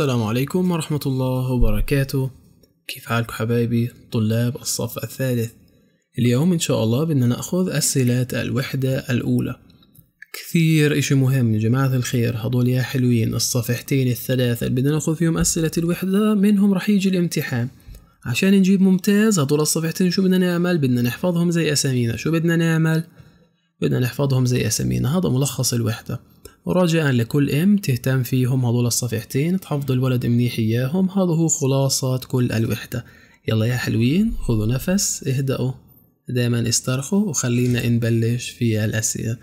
السلام عليكم ورحمة الله وبركاته كيف حالكم حبايبي طلاب الصف الثالث اليوم إن شاء الله بدنا نأخذ أسئلة الوحدة الأولى كثير إشي مهم يا جماعة الخير هدول يا حلوين الصفحتين الثلاثة اللي بدنا نأخذ فيهم أسئلة الوحدة منهم رح يجي الامتحان عشان نجيب ممتاز هدول الصفحتين شو بدنا نعمل بدنا نحفظهم زي أسامينا شو بدنا نعمل بدنا نحفظهم زي أسامينا هذا ملخص الوحدة وراجعا لكل ام تهتم فيهم هذول الصفحتين تحفظ الولد منيح اياهم هذا هو خلاصة كل الوحدة يلا يا حلوين خذوا نفس اهدأوا دايما استرخوا وخلينا نبلش في الأسئلة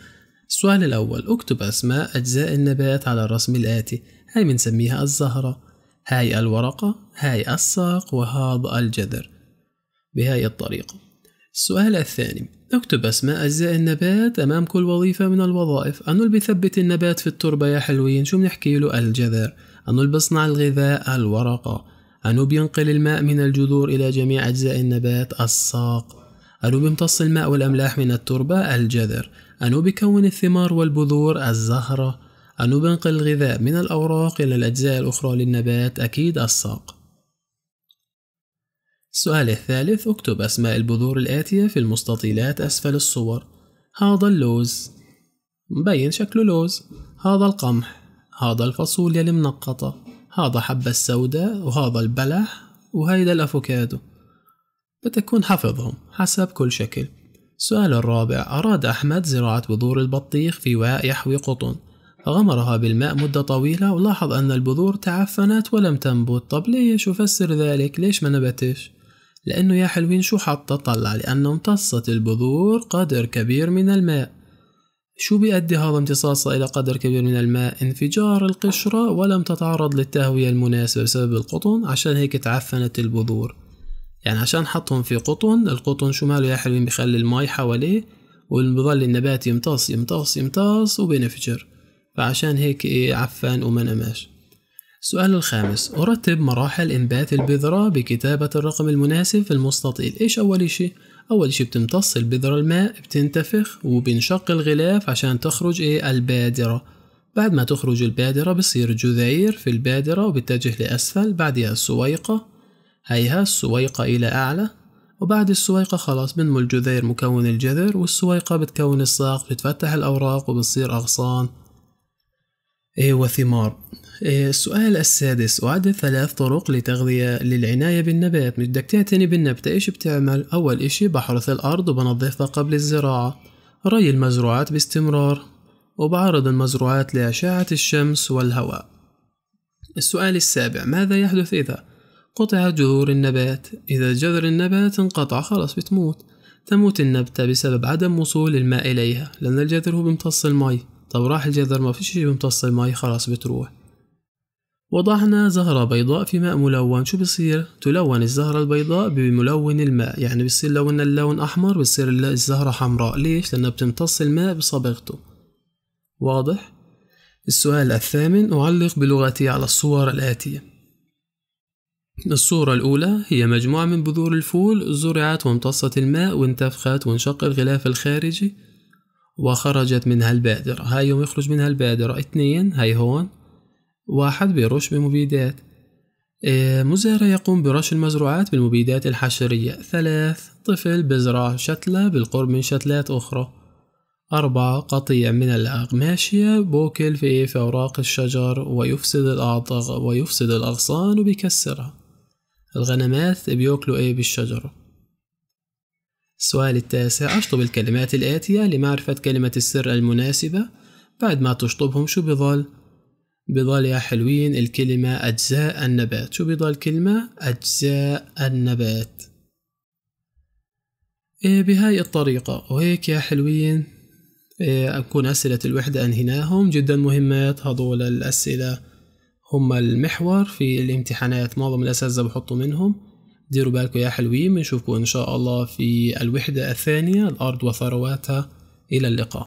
السؤال الأول اكتب أسماء أجزاء النبات على الرسم الآتي هاي بنسميها الزهرة هاي الورقة هاي الساق وهذا الجذر بهاي الطريقة السؤال الثاني اكتب أسماء أجزاء النبات أمام كل وظيفة من الوظائف أنو اللي بيثبت النبات في التربة يا حلوين شو بنحكي له الجذر أنو اللي بصنع الغذاء الورقة أنو بينقل الماء من الجذور إلى جميع أجزاء النبات الساق أنو بيمتص الماء والأملاح من التربة الجذر أنو بيكون الثمار والبذور الزهرة أنو بينقل الغذاء من الأوراق إلى الأجزاء الأخرى للنبات أكيد الساق السؤال الثالث اكتب أسماء البذور الآتية في المستطيلات أسفل الصور هذا اللوز مبين شكله لوز هذا القمح هذا الفاصوليا المنقطة هذا حبة السوداء وهذا البلح وهيدا الأفوكادو بتكون حفظهم حسب كل شكل السؤال الرابع أراد أحمد زراعة بذور البطيخ في وعاء يحوي قطن فغمرها بالماء مدة طويلة ولاحظ أن البذور تعفنت ولم تنبت طب ليش وفسر ذلك ليش ما نبتش لأنه يا حلوين شو حاطة طلع لأنه امتصت البذور قدر كبير من الماء شو بيؤدي هذا امتصاصها إلى قدر كبير من الماء؟ انفجار القشرة ولم تتعرض للتهوية المناسبة بسبب القطن عشان هيك تعفنت البذور يعني عشان حطهم في قطن القطن شو ماله يا حلوين بيخلي المي حواليه وبضل النبات يمتص يمتص يمتص وبينفجر فعشان هيك إيه، عفن وما نماش السؤال الخامس أرتب مراحل إنبات البذرة بكتابة الرقم المناسب في المستطيل إيش أول شيء؟ أول شيء بتمتص البذرة الماء بتنتفخ وبنشق الغلاف عشان تخرج إيه البادرة بعد ما تخرج البادرة بصير جذير في البادرة وبتجه لأسفل بعدها السويقة هيها السويقة إلى أعلى وبعد السويقة خلاص بنمو الجذير مكون الجذر والسويقة بتكون الساق بتفتح الأوراق وبتصير أغصان إيه، وثمار إيه، السؤال السادس أعد ثلاث طرق لتغذية للعناية بالنبات بدك تعتني بالنبتة إيش بتعمل؟ أول إشي بحرث الأرض وبنظفها قبل الزراعة ري المزروعات باستمرار وبعرض المزروعات لأشعة الشمس والهواء السؤال السابع ماذا يحدث إذا؟ قطع جذور النبات إذا جذر النبات انقطع خلاص بتموت تموت النبتة بسبب عدم وصول الماء إليها لأن الجذر هو بيمتص المي لو راح الجذر ما في شي بيمتص المي خلاص بتروح وضعنا زهرة بيضاء في ماء ملون شو بصير؟ تلون الزهرة البيضاء بملون الماء يعني بصير لون اللون أحمر بصير الزهرة حمراء ليش؟ لأنها بتمتص الماء بصبغته واضح؟ السؤال الثامن أعلق بلغتي على الصور الآتية الصورة الأولى هي مجموعة من بذور الفول زرعت وامتصت الماء وانتفخت وانشق الغلاف الخارجي وخرجت منها البادرة هاي يوم يخرج منها البادرة اثنين هاي هون واحد بيرش بمبيدات إيه، مزارع يقوم برش المزروعات بالمبيدات الحشرية ثلاث طفل بزرع شتلة بالقرب من شتلات أخرى أربعة قطيع من الأغماشية بوكل في, في أوراق الشجر ويفسد الأعضغ ويفسد الأغصان وبيكسرها الغنمات بيوكلوا إيه بالشجرة السؤال التاسع أشطب الكلمات الآتية لمعرفة كلمة السر المناسبة بعد ما تشطبهم شو بضل؟ بضل يا حلوين الكلمة أجزاء النبات شو بضل كلمة؟ أجزاء النبات إيه بهاي الطريقة وهيك يا حلوين إيه أكون أسئلة الوحدة أنهيناهم جدا مهمات هذول الأسئلة هم المحور في الامتحانات معظم الأساتذة بحطوا منهم ديروا بالكم يا حلوين بنشوفكم إن شاء الله في الوحدة الثانية الأرض وثرواتها إلى اللقاء